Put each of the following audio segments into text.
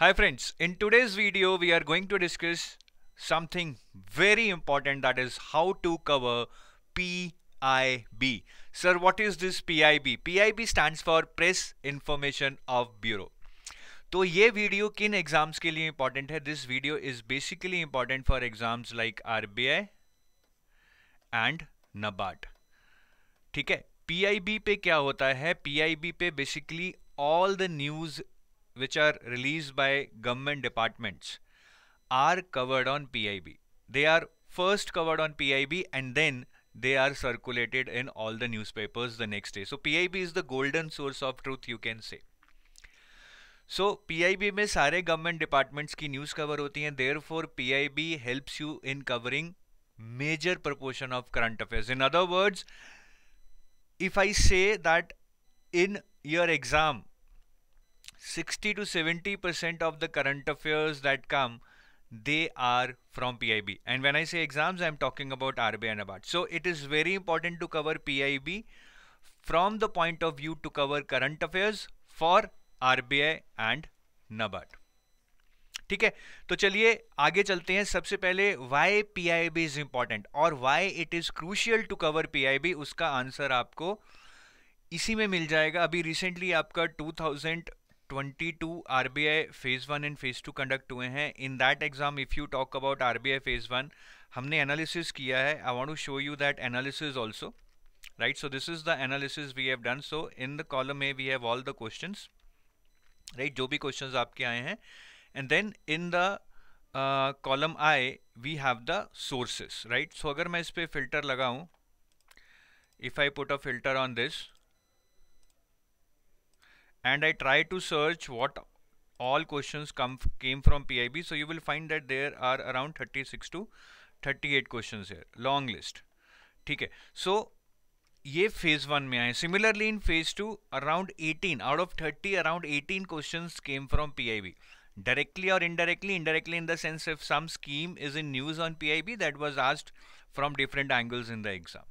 Hi friends, in today's video we are going to discuss something very important that is how to cover PIB. Sir, what is this PIB? PIB stands for Press Information of Bureau. तो ये video किन exams के लिए important है this video is basically important for exams like RBI and NABARD ठीक है PIB पे क्या होता है पीआईबी पे basically all the news which are released by government departments are covered on PIB. They are first covered on PIB and then they are circulated in all the newspapers the next day. So PIB is the golden source of truth you can say. so. PIB में सारे government departments की news cover होती हैं Therefore, PIB helps you in covering major proportion of current affairs. In other words, if I say that in your exam 60 to 70 percent of the current affairs that come they are from PIB and when I say exams I'm talking about RBI and about so it is very important to cover PIB from the point of view to cover current affairs for RBI and NABARD ठीक है तो चलिए आगे चलते हैं सबसे पहले why P I B is important और why it is crucial to cover P उसका आंसर आपको इसी में मिल जाएगा अभी रिसेंटली आपका 2000 twenty two R B I phase one and phase two conduct हुए हैं in that exam if you talk about R B I phase one हमने एनालिसिस किया है I want to show you that analysis also right so this is the analysis we have done so in the column A we have all the question right जो भी question आपके आए हैं and then in the column I we have the sources right so अगर मैं इस पर filter लगाऊँ if I put a filter on this and I try to search what all questions come came from PIB so you will find that there are around 36 to 38 questions here long list Okay. So, so phase one. One में आए similarly in 18 out of 30 around 18 questions came from PIB directly or indirectly indirectly in the sense if some scheme is in news on pib that was asked from different angles in the exam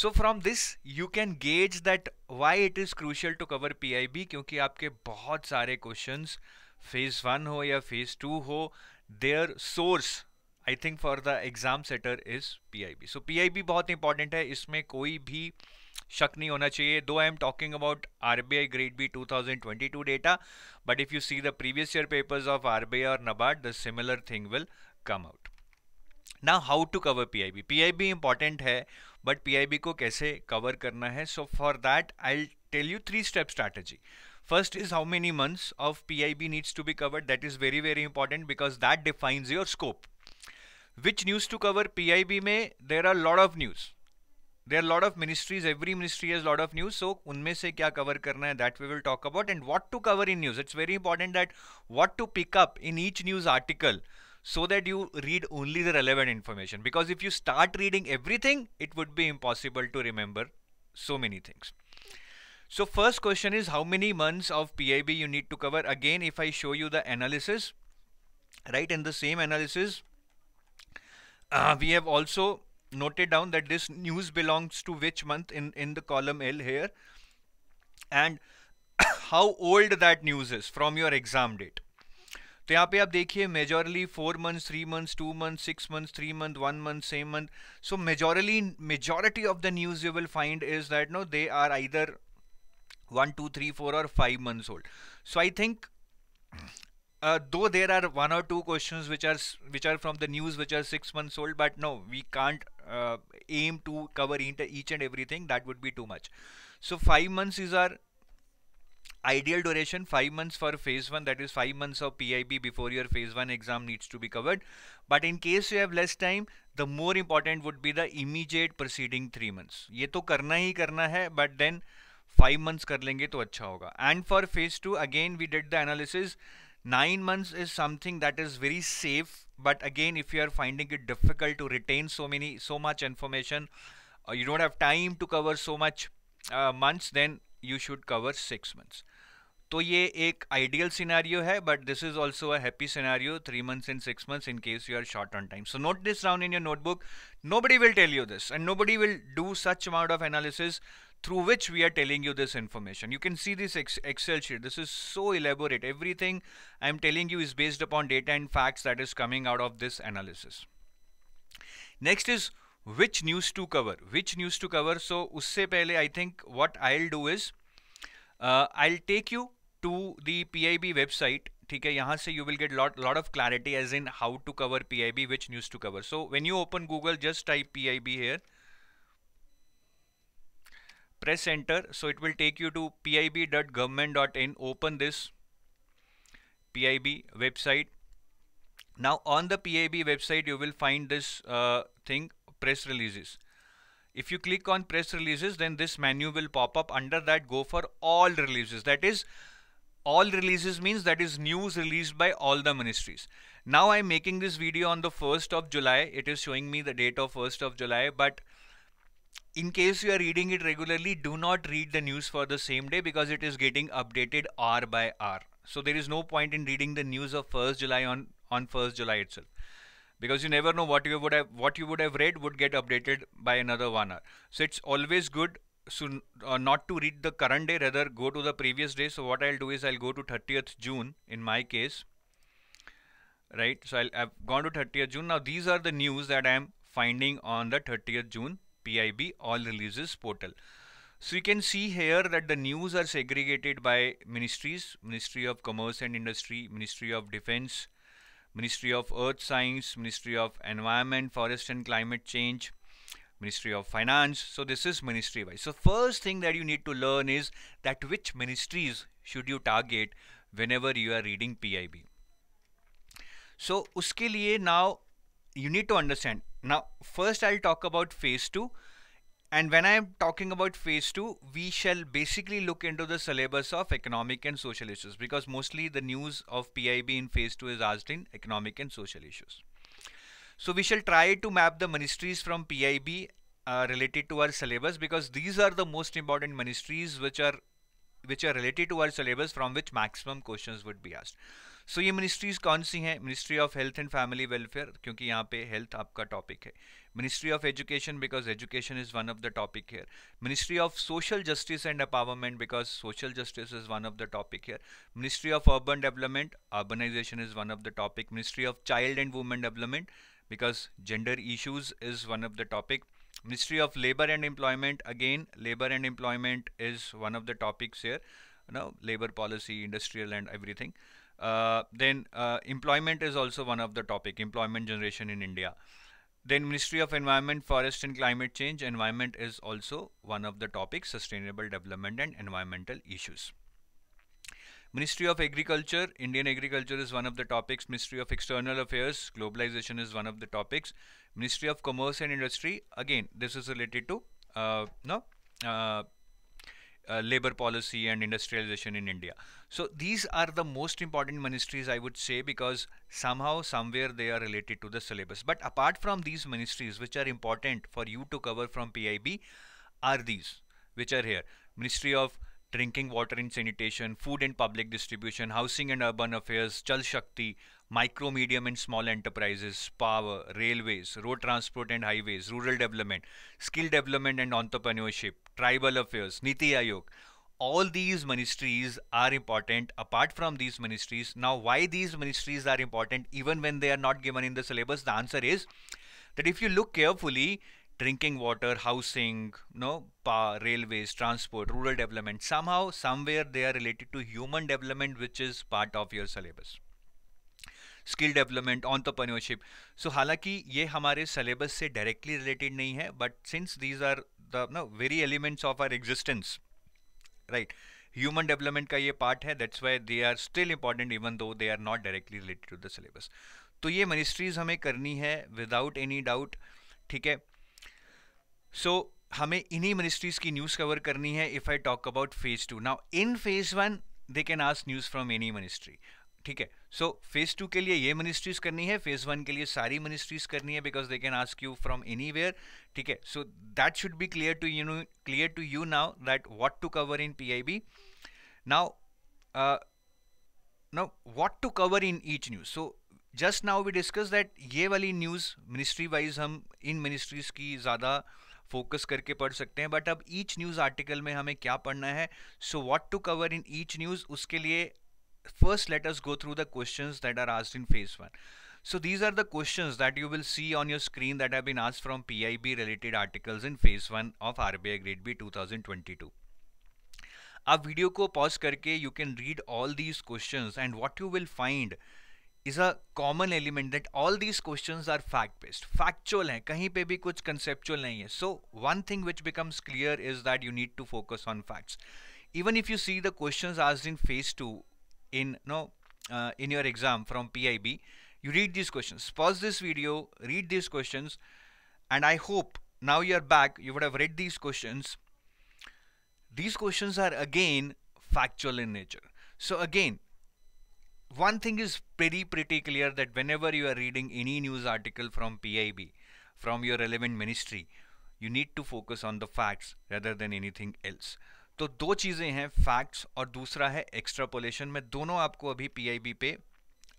so from this you can gauge that why it is crucial to cover P I B क्योंकि आपके बहुत सारे question phase one हो या phase two हो there source I think for the exam setter is P I B so P I B बहुत important है इसमें कोई भी शक नहीं होना चाहिए though I am talking about R B I grade B two thousand twenty two data but if you see the previous year papers of R B I और NABARD the similar thing will come out Now, how to cover PIB? PIB important है but PIB को कैसे cover करना है so for that I tell you three step strategy First is how many months of PIB needs to be covered. That is very, very important because that defines your scope. Which news to cover? PIB में there are lot of news. There are lot of ministries. Every ministry has lot of news. So उनमें से क्या cover करना है that we will talk about and what to cover in news. It's very important that what to pick up in each news article so that you read only the relevant information because if you start reading everything it would be impossible to remember so many things so first question is how many months of PIB you need to cover again if I show you the analysis right in the same analysis uh, we have also noted down that this news belongs to which month in in the column L here and how old that news is from your exam date तो यहाँ पे आप देखिए majorly four months three months two month six months three month one month same month so majorly majority of the news you will find is that no they are either one two three four और five months old so I think though there are one और two question which are which are from the news which are six months old but no we can't aim to cover in each and everything that would be too much so five months is our ideal duration 5 months for phase 1 that is 5 months of PIB before your phase 1 exam needs to be covered but in case you have less time the more important would be the immediate preceding 3 months ये तो करना ही करना है but then 5 months कर लेंगे तो अच्छा होगा and for phase 2 again we did the analysis 9 months is something that is very safe but again if you are finding it difficult to retain so many so much information uh, you don't have time to cover so much uh, months then you should cover 6 months तो ये एक ideal scenario है but this is also a happy scenario three months and six months in case you are short on time so note this down in your notebook nobody will tell you this and nobody will do through which we are telling you this information. You can see this Excel sheet. This is so elaborate. Everything I'm telling you is based upon data and facts that is coming out of this analysis. Next is which news to cover. Which news to cover. So, usse pehle I think what I'll do is uh, I'll take you to the PIB website ठीक है यहाँ से you will get lot lot of clarity as in how to cover P I B which news to cover so when you open Google just press enter so it will take you to pib.government.in open this pib website now on the pib website you will find this uh, thing press releases if you click on press releases then this menu will pop up under that go for all releases that is all releases means that is news released by all the ministries. Now I'm making this video on the 1st of July. It is showing me the date of 1st of July, but in case you are reading it regularly, do not read the news for the same day because it is getting updated hour by hour. So there is no point in reading the news of 1st July on, on 1st July itself because you never know what you would have what you would have read would get updated by another one hour so it's always good so uh, not to read the current day rather go to the previous day so what I'll do is I'll go to 30th June in my case right so i have gone to 30th June now these are the news that I am finding on the 30th June PIB all releases portal so you can see here that the news are segregated by ministries Ministry of Commerce and Industry Ministry of Defense Ministry of Earth Science Ministry of Environment Forest and Climate Change Ministry of Finance. So this is ministry wise. So first thing that you need to learn is that which ministries should you target whenever you are reading PIB. So uske liye now you need to understand. Now first I'll talk about phase 2 and when I am talking about phase 2, we shall basically look into the syllabus of economic and social issues because mostly the news of PIB in phase 2 is asked in economic and social issues. So we shall try to map the ministries from PIB uh, related to our syllabus because these are the most important ministries which are which are related to our syllabus from which maximum questions would be asked. So ये ministries कौन सी हैं? Ministry of Health and Family Welfare क्योंकि यहाँ पे health आपका topic Ministry of Education because education is one of the topic here. Ministry of Social Justice and Empowerment because social justice is one of the topic here. Ministry of Urban Development, urbanization is one of the topic. Ministry of Child and Women Development, because gender issues is one of the topic ministry of labor and employment again labor and employment is one of the topics here now labor policy industrial and everything uh, then uh, employment is also one of the topic employment generation in india then ministry of environment forest and climate change environment is also one of the topics sustainable development and environmental issues Ministry of Agriculture, Indian agriculture is one of the topics. Ministry of External Affairs, globalization is one of the topics. Ministry of Commerce and Industry, again, this is related to uh, no, uh, uh, labor policy and industrialization in India. So these are the most important ministries I would say because somehow somewhere they are related to the syllabus. But apart from these ministries which are important for you to cover from PIB are these which are here. Ministry of drinking water and sanitation, food and public distribution, housing and urban affairs, Chal Shakti, micro, medium and small enterprises, power, railways, road transport and highways, rural development, skill development and entrepreneurship, tribal affairs, Niti Ayog. All these ministries are important apart from these ministries. Now, why these ministries are important even when they are not given in the syllabus? The answer is that if you look carefully, drinking water, housing, no, power, railways, transport, rural development. Somehow, somewhere they are related to human development, which is part of your syllabus. Skill development entrepreneurship so हालांकि ये हमारे syllabus से directly related नहीं है but since these are the ना very elements of our existence right human development का ये part है that's why they are still important even though they are not directly related to the syllabus तो ये ministries हमें करनी है without any doubt ठीक है सो so, हमें इन्हीं मिनिस्ट्रीज की न्यूज़ कवर करनी है if I talk about phase two now in phase one they can ask news from any ministry ठीक है सो फेज़ टू के लिए ये मिनिस्ट्रीज करनी है फेज़ वन के लिए सारी मिनिस्ट्रीज करनी है because they can ask you from anywhere ठीक है so that should be clear to you clear to you now that what to cover in P I B now now what to cover in each news so just now we discuss that ये वाली news ministry wise हम इन ministries की ज़्यादा focus करके पढ़ सकते हैं but अब ईच न्यूज़ आर्टिकल में हमें क्या पढ़ना है so what to cover in each news उसके लिए first let us go through the questions that are asked in phase 1 so these are the questions that you will see on your screen that have been asked from pib related articles in phase 1 of rbi grade b 2022 आप video को pause करके you can read all these questions and what you will find is a common element that all these questions are fact-based, factual. हैं कहीं पे भी कुछ conceptual नहीं है so one thing which becomes clear is that you need to focus on facts even if you see the questions asked in phase 2 in no uh, in your exam from PIB you read these questions pause this video read these questions and I hope now you're back you would have read these questions these questions are again factual in nature so again one thing is pretty pretty clear that whenever you are reading any news article from PIB from your relevant ministry you need to focus on the facts rather than anything else तो दो चीज़ें हैं facts और दूसरा है extrapolation मैं दोनों आपको अभी पीआईबी पे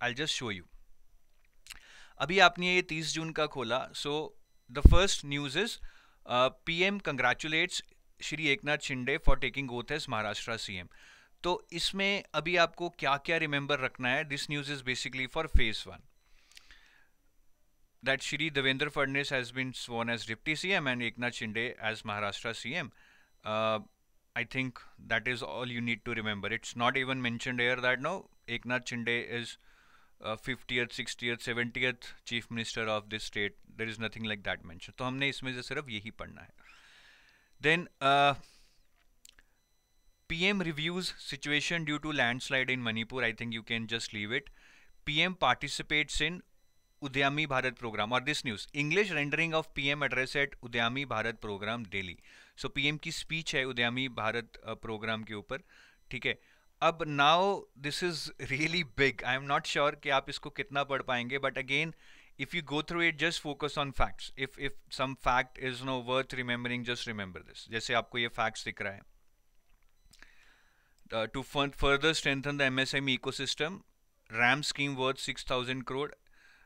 आई जस्ट शो यू अभी आपने ये 30 जून का खोला so the first news is PM congratulates Shri Eknath Shinde for taking oath as Maharashtra CM तो इसमें अभी आपको क्या क्या रिमेंबर रखना है this news is basically for phase one that Shri Devendra Fadnavis has been sworn as deputy C M and Eknath Shinde as Maharashtra C M I think that is all you need to remember it's not even mention here that no Eknath Shinde is fiftieth sixtieth seventieth chief minister of this state there is nothing like that mention तो हमने इसमें से सिर्फ यही पढ़ना है then uh, PM reviews situation due to landslide in Manipur. I think you can just leave it. PM participates in Udyami Bharat program or this news. English rendering of PM address at Udyami Bharat program Delhi. So PM की speech है Udyami Bharat program के ऊपर. ठीक है. अब now this is really big I am not sure कि आप इसको कितना पढ़ पाएंगे but again if you go through it just focus on facts if if some fact is no worth remembering just remember this जैसे आपको ये facts दिख रहा है uh, to further strengthen the MSME ecosystem, RAM scheme worth 6,000 crore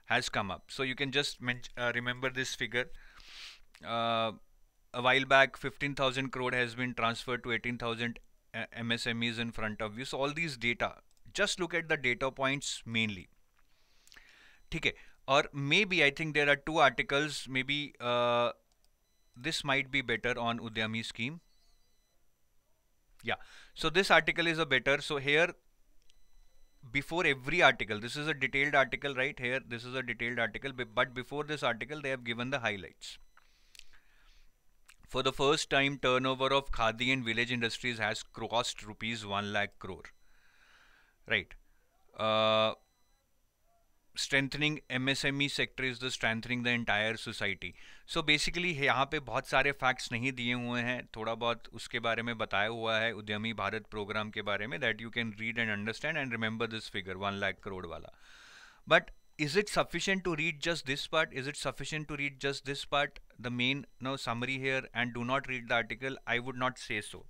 has come up. So you can just uh, remember this figure. Uh, a while back, 15,000 crore has been transferred to 18,000 uh, MSMEs in front of you. So all these data, just look at the data points mainly. Okay. Or maybe I think there are two articles. Maybe uh, this might be better on Udyami scheme yeah so this article is a better so here before every article this is a detailed article right here this is a detailed article but before this article they have given the highlights for the first time turnover of khadi and village industries has crossed rupees 1 lakh crore right uh, strengthening MSME sector is the strengthening the entire society so basically यहाँ पे बहुत सारे facts नहीं दिए हुए हैं थोड़ा बहुत उसके बारे में बताया हुआ है उद्यमी भारत प्रोग्राम के बारे में that you can read and understand and remember this figure one lakh crore वाला but is it sufficient to read just this part is it sufficient to read just this part the main no summary here and do not read the article I would not say so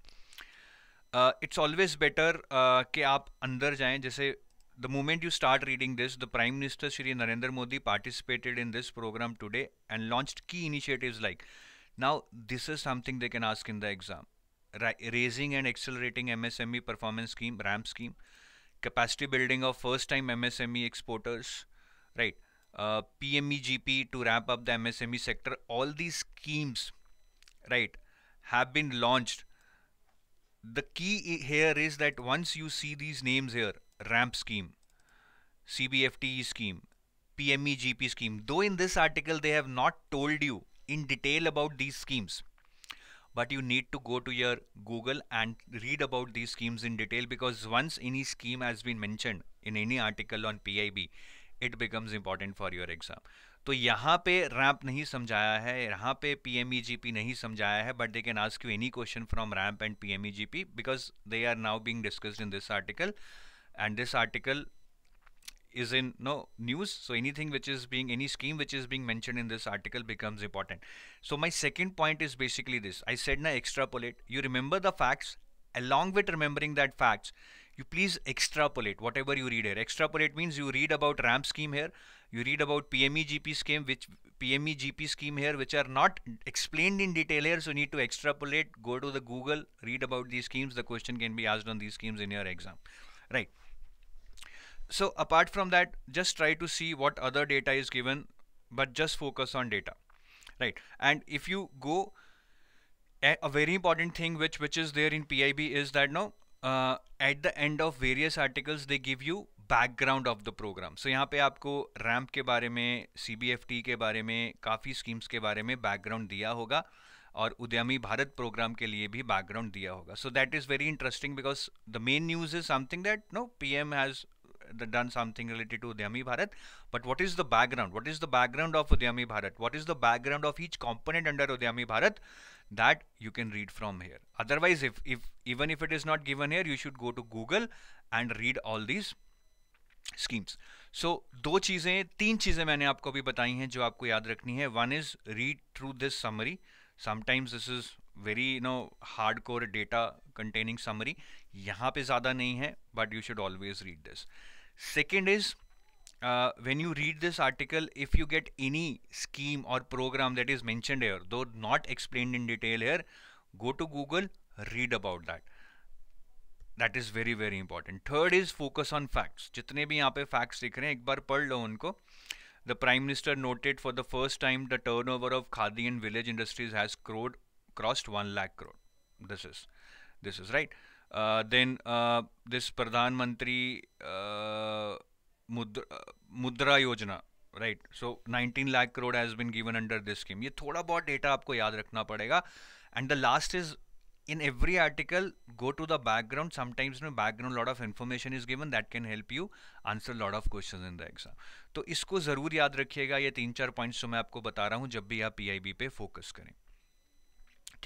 it's always better कि आप अंदर जाएं जैसे the moment you start reading this, the Prime Minister Sri Narendra Modi participated in this program today and launched key initiatives like now this is something they can ask in the exam. Ra raising and accelerating MSME performance scheme, RAM scheme, capacity building of first time MSME exporters, right? Uh, PMEGP to ramp up the MSME sector. All these schemes, right, have been launched. The key here is that once you see these names here, ramp scheme C B F T E scheme P M E G P scheme दो in this article they have not told you in detail about these schemes but you need to go to your Google and read about these schemes in detail because once any scheme has been mentioned in any article on P I B it becomes important for your exam तो यहाँ पे ramp नहीं समझाया है यहाँ पे P M E G P नहीं समझाया है but they can ask you any question from ramp and P M E G P because they are now being discussed in this article and this article is in no news so anything which is being any scheme which is being mentioned in this article becomes important so my second point is basically this i said na extrapolate you remember the facts along with remembering that facts you please extrapolate whatever you read here extrapolate means you read about ramp scheme here you read about pme gp scheme which pme gp scheme here which are not explained in detail here so you need to extrapolate go to the google read about these schemes the question can be asked on these schemes in your exam right so apart from that, just try to see what other data is given, but just focus on data, right? And if you go, a, very important thing which which is there in PIB is that now uh, at the end of various articles they give you background of the programme so यहाँ पे आपको ramp के बारे में सी के बारे में काफ़ी स्कीम्स के बारे में बैकग्राउंड दिया होगा और उद्यमी भारत प्रोग्राम के लिए भी बैकग्राउंड दिया होगा so that is very interesting because the main news is something that no P M has done something related to Udyami Bharat. But what is the background? What is the background of Udyami Bharat? What is the background of each component under Udyami Bharat? That you can read from here. Otherwise, if, if even if it is not given here, you should go to Google and read all these schemes. So so, दो चीज़ें तीन चीज़ें मैंने आपको अभी बताई हैं जो आपको याद रखनी है one is read through this summary sometimes this is very you know hard core data containing summary यहाँ पे ज़्यादा नहीं है but you should always read this Second is, uh, when you read this article, if you get any scheme or program that is mentioned here, though not explained in detail here, go to Google, read about that. That is very, very important. Third is focus on facts. Jitne bhi pe facts dikh rahe, ek bar lo unko. The Prime Minister noted for the first time the turnover of Khadi and village industries has crowed, crossed 1 lakh crore. This is, this is right. Then this Pradhan Mantri Mudra Yojana right so 19 lakh crore has been given under this scheme ये थोड़ा बहुत data आपको याद रखना पड़ेगा and the last is in every article go to the background sometimes में background lot of information is given that can help you answer lot of question in the exam तो इसको ज़रूर याद रखिएगा ये तीन चार पॉइंट्स जो मैं आपको बता रहा हूँ जब भी आप पी आई बी पे फोकस करें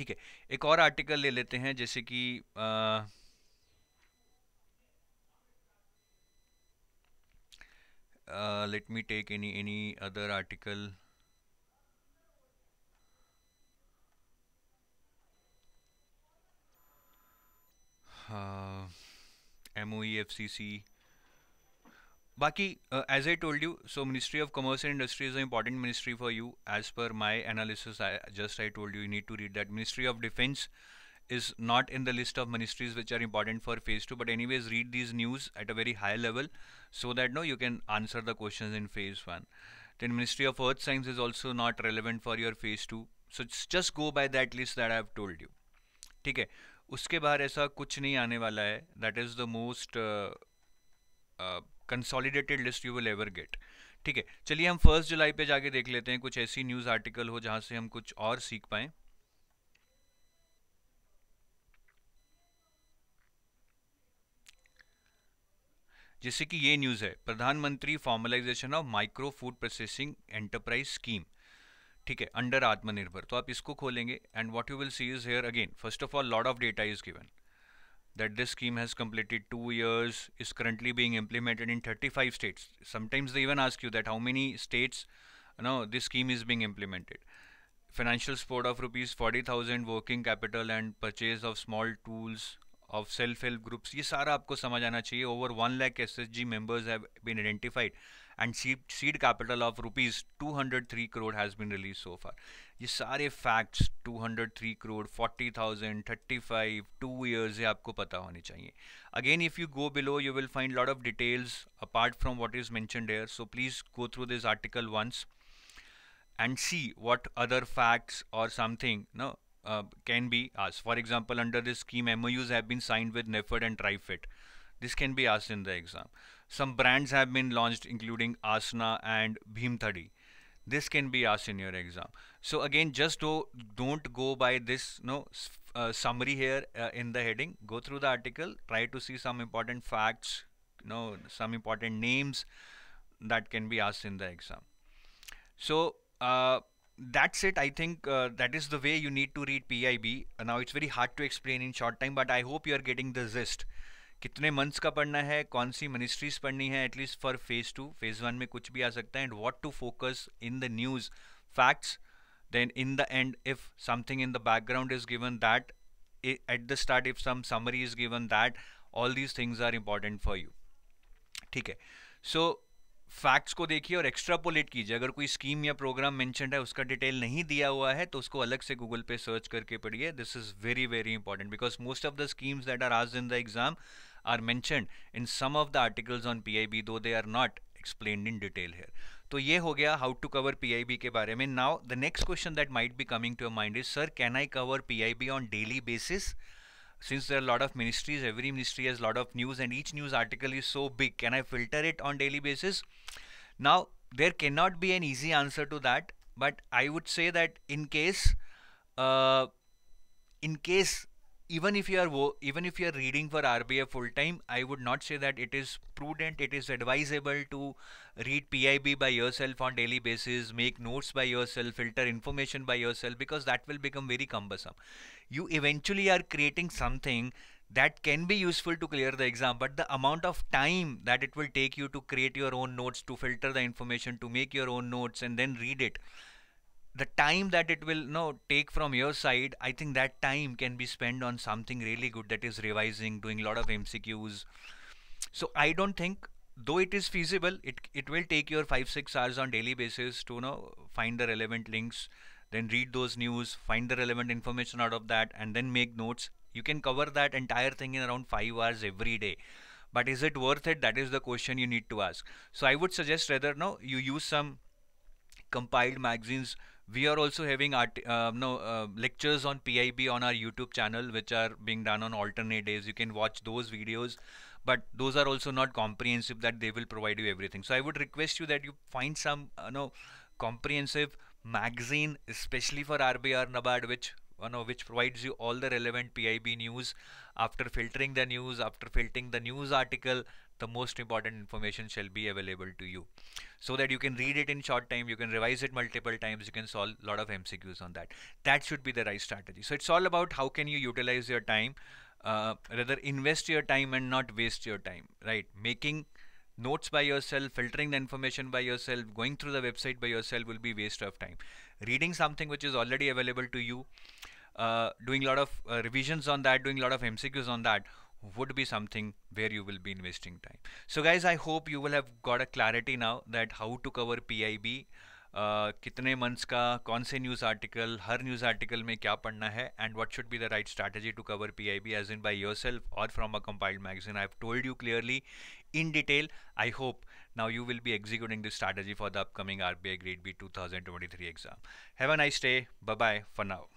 ठीक है एक और आर्टिकल ले लेते हैं जैसे कि let me take any any other article MO F C C Baki, as I told you, so Ministry of Commerce and Industry is an important ministry for you. As per my analysis, I just I told you you need to read that Ministry of Defense is not in the list of ministries which are important for phase 2 but anyways read these news at a very high level so that no you can answer the questions in phase 1 then ministry of earth science is also not relevant for your phase 2 so just go by that list that i have told you ठीक है उसके बाहर ऐसा कुछ नहीं आने वाला है that is the consolidated list you will ever get ठीक है चलिए हम फर्स्ट जुलाई पे जाके देख लेते हैं कुछ ऐसी न्यूज़ आर्टिकल हो जहां से हम कुछ और सीख पाए जैसे कि ये न्यूज़ है Pradhanmantri formalisation of micro food processing enterprise scheme ठीक है अंडर आत्मनिर्भर तो आप इसको खोलेंगे and what you will see is here again first of all lot of data is given that this scheme has completed two years, is currently being implemented in 35 states. Sometimes they even ask you that how many states you know, this scheme is being implemented. Financial support of rupees 40,000 working capital and purchase of small tools of self-help groups ये all. आपको समझ आना चाहिए over one lakh S and seed seed capital of rupees 203 crore has been release so far ये सारे facts 203 crore 40,000 35 two years ये आपको पता होने चाहिए again if you go below you will find lot of details apart from what is mentioned here so please go through this article once and see what other facts or something no uh, can be asked. For example, under this scheme, MOUs have been signed with NEFED and TRIFET. This can be asked in the exam. Some brands have been launched including Asana and Bhimthadi. This can be asked in your exam. So again, just do, don't go by this you know, uh, summary here uh, in the heading. Go through the article, try to see some important facts, you know, some important names that can be asked in the exam. So uh, that's it. I think uh, that is the way you need to read PIB. Uh, now it's very hard to explain in short time, but I hope you are getting the gist. कितने months का पढ़ना है कौन सी ministries पढ़नी है at least for phase two phase one में कुछ भी आ सकता है and what to focus in the news facts then in the end if something in the background is given that at the start if some summary is given that all these things are important for you ठीक है सो facts को देखिए और extrapolate कीजिए अगर कोई scheme या programme mention है उसका डिटेल नहीं दिया हुआ है तो उसको अलग से गूगल पे सर्च करके पढ़िए this is very very important because most of the schemes that are आज in the exam are mentioned in some of the articles on PIB though they are not explained in detail here. So, ये हो गया how to cover PIB के बारे में now the next question that might be coming to your mind is sir can I cover PIB on daily basis since there are a lot of ministries every ministry has a lot of news and each news article is so big can i filter it on daily basis now there cannot be an easy answer to that but i would say that in case uh, in case even if you are even if you are reading for RBA full time, I would not say that it is prudent. It is advisable to read PIB by yourself on daily basis, make notes by yourself, filter information by yourself, because that will become very cumbersome. You eventually are creating something that can be useful to clear the exam but the amount of time that it will take you to create your own notes to filter the information to make your own notes and then read it the time that it will no take from your side i think that time can be spent on something really good that is revising doing a lot of mcqs so i don't think though it is feasible it it will take your 5 6 hours on daily basis to you know find the relevant links then read those news find the relevant information out of that and then make notes you can cover that entire thing in around 5 hours every day but is it worth it that is the question you need to ask so i would suggest rather no you use some compiled magazines we are also having art, uh, no, uh, lectures on PIB on our YouTube channel, which are being done on alternate days. You can watch those videos, but those are also not comprehensive that they will provide you everything. So I would request you that you find some, you uh, know, comprehensive magazine, especially for RBR Nabad, which you know, which provides you all the relevant PIB news. After filtering the news, after filtering the news article, the most important information shall be available to you so that you can read it in short time you can revise it multiple times you can solve a lot of mcqs on that that should be the right strategy so it's all about how can you utilize your time uh, rather invest your time and not waste your time right making notes by yourself filtering the information by yourself going through the website by yourself will be waste of time reading something which is already available to you uh, doing a lot of uh, revisions on that, doing a lot of MCQs on that would be something where you will be investing time. So guys, I hope you will have got a clarity now that how to cover PIB, kitne uh, months ka, का कौन से news article हर news article में क्या पढ़ना है and what should be the right strategy to cover P I B as in by yourself और from a compiled magazine I have told you now you will be executing this strategy for the upcoming RBI Grade B 2023 exam. Have a nice day. Bye-bye for now.